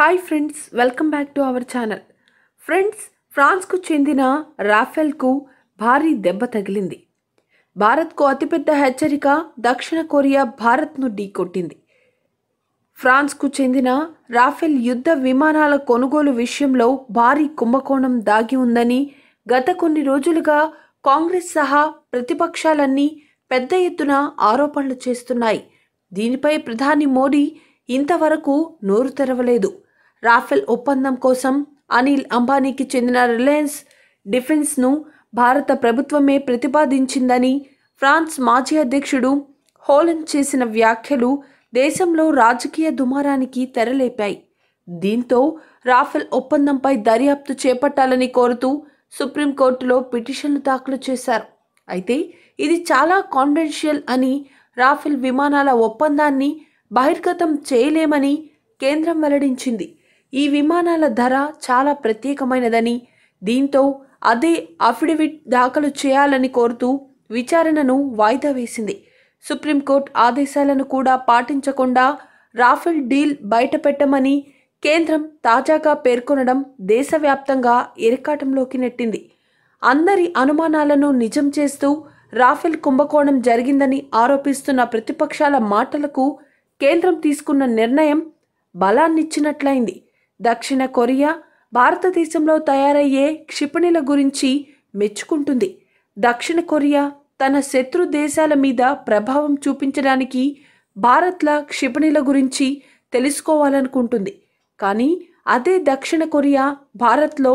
hi friends welcome back to our channel friends ఫ్రాన్స్కు చెందిన రాఫెల్కు భారీ దెబ్బ తగిలింది భారత్కు అతిపెద్ద హెచ్చరిక దక్షిణ కొరియా భారత్ను ఢీకొట్టింది ఫ్రాన్స్కు చెందిన రాఫెల్ యుద్ధ విమానాల కొనుగోలు విషయంలో భారీ కుంభకోణం దాగి ఉందని గత కొన్ని రోజులుగా కాంగ్రెస్ సహా ప్రతిపక్షాలన్నీ పెద్ద ఎత్తున ఆరోపణలు చేస్తున్నాయి దీనిపై ప్రధాని మోడీ ఇంతవరకు నోరు తెరవలేదు రాఫెల్ ఒప్పందం కోసం అనిల్ అంబానీకి చెందిన రిలయన్స్ డిఫెన్స్ను భారత ప్రభుత్వమే ప్రతిపాదించిందని ఫ్రాన్స్ మాజీ అధ్యక్షుడు హోలన్ చేసిన వ్యాఖ్యలు దేశంలో రాజకీయ దుమారానికి తెరలేపాయి దీంతో రాఫెల్ ఒప్పందంపై దర్యాప్తు చేపట్టాలని కోరుతూ సుప్రీంకోర్టులో పిటిషన్లు దాఖలు చేశారు అయితే ఇది చాలా కాన్వెన్షియల్ అని రాఫెల్ విమానాల ఒప్పందాన్ని బహిర్గతం చేయలేమని కేంద్రం వెల్లడించింది ఈ విమానాల ధర చాలా ప్రత్యేకమైనదని దీంతో అదే అఫిడవిట్ దాఖలు చేయాలని కోరుతూ విచారణను వాయిదా వేసింది సుప్రీంకోర్టు ఆదేశాలను కూడా పాటించకుండా రాఫెల్ డీల్ బయటపెట్టమని కేంద్రం తాజాగా పేర్కొనడం దేశవ్యాప్తంగా ఎరికాటంలోకి నెట్టింది అందరి అనుమానాలను నిజం చేస్తూ రాఫెల్ కుంభకోణం జరిగిందని ఆరోపిస్తున్న ప్రతిపక్షాల మాటలకు కేంద్రం తీసుకున్న నిర్ణయం బలాన్నిచ్చినట్లయింది దక్షిణ కొరియా భారతదేశంలో తయారయ్యే క్షిపణిల గురించి మెచ్చుకుంటుంది దక్షిణ కొరియా తన శత్రు దేశాల మీద ప్రభావం చూపించడానికి భారత్ల క్షిపణిల గురించి తెలుసుకోవాలనుకుంటుంది కానీ అదే దక్షిణ కొరియా భారత్లో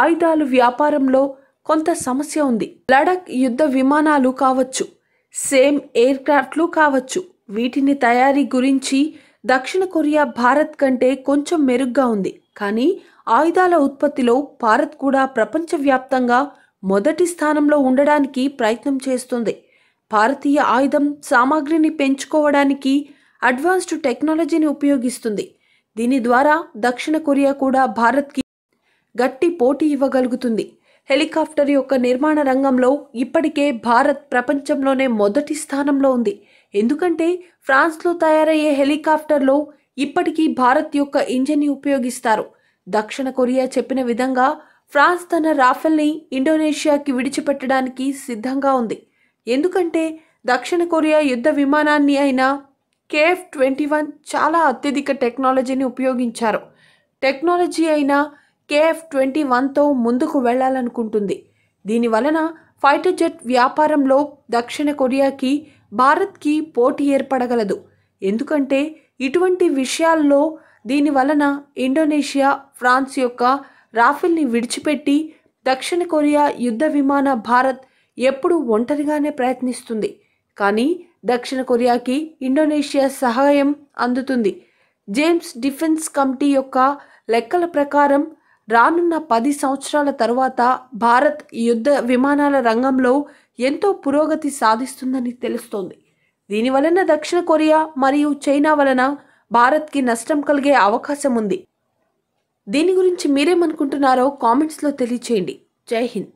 ఆయుధాలు వ్యాపారంలో కొంత సమస్య ఉంది లడక్ యుద్ధ విమానాలు కావచ్చు సేమ్ ఎయిర్ క్రాఫ్ట్లు కావచ్చు వీటిని తయారీ గురించి దక్షిణ కొరియా భారత్ కంటే కొంచెం మెరుగ్గా ఉంది కానీ ఆయుధాల ఉత్పత్తిలో భారత్ కూడా ప్రపంచవ్యాప్తంగా మొదటి స్థానంలో ఉండడానికి ప్రయత్నం చేస్తుంది భారతీయ ఆయుధం సామాగ్రిని పెంచుకోవడానికి అడ్వాన్స్డ్ టెక్నాలజీని ఉపయోగిస్తుంది దీని ద్వారా దక్షిణ కొరియా కూడా భారత్కి గట్టి పోటీ ఇవ్వగలుగుతుంది హెలికాప్టర్ యొక్క నిర్మాణ రంగంలో ఇప్పటికే భారత్ ప్రపంచంలోనే మొదటి స్థానంలో ఉంది ఎందుకంటే ఫ్రాన్స్లో తయారయ్యే హెలికాప్టర్లో ఇప్పటికీ భారత్ యొక్క ఇంజిన్ని ఉపయోగిస్తారు దక్షిణ కొరియా చెప్పిన విధంగా ఫ్రాన్స్ తన రాఫెల్ని ఇండోనేషియాకి విడిచిపెట్టడానికి సిద్ధంగా ఉంది ఎందుకంటే దక్షిణ కొరియా యుద్ధ విమానాన్ని అయిన కేఎఫ్ ట్వంటీ వన్ చాలా అత్యధిక టెక్నాలజీని ఉపయోగించారు టెక్నాలజీ అయిన కేఎఫ్ ట్వంటీ వన్తో ముందుకు వెళ్లాలనుకుంటుంది దీనివలన ఫైటర్ జెట్ వ్యాపారంలో దక్షిణ కొరియాకి భారత్కి పోటీ ఏర్పడగలదు ఎందుకంటే ఇటువంటి విషయాల్లో దీని వలన ఇండోనేషియా ఫ్రాన్స్ యొక్క రాఫెల్ని విడిచిపెట్టి దక్షిణ కొరియా యుద్ధ విమాన భారత్ ఎప్పుడు ఒంటరిగానే ప్రయత్నిస్తుంది కానీ దక్షిణ కొరియాకి ఇండోనేషియా సహాయం అందుతుంది జేమ్స్ డిఫెన్స్ కమిటీ యొక్క లెక్కల ప్రకారం రానున్న పది సంవత్సరాల తరువాత భారత్ యుద్ధ విమానాల రంగంలో ఎంతో పురోగతి సాధిస్తుందని తెలుస్తోంది దీనివలన దక్షిణ కొరియా మరియు చైనా వలన భారత్కి నష్టం కలిగే అవకాశం ఉంది దీని గురించి మీరేమనుకుంటున్నారో కామెంట్స్లో తెలియచేయండి జై హింద్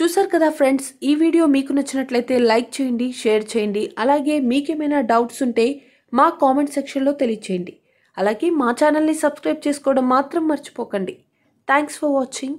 చూసారు కదా ఫ్రెండ్స్ ఈ వీడియో మీకు నచ్చినట్లయితే లైక్ చేయండి షేర్ చేయండి అలాగే మీకేమైనా డౌట్స్ ఉంటే మా కామెంట్ సెక్షన్లో తెలియచేయండి అలాగే మా ఛానల్ని సబ్స్క్రైబ్ చేసుకోవడం మాత్రం మర్చిపోకండి థ్యాంక్స్ ఫర్ వాచింగ్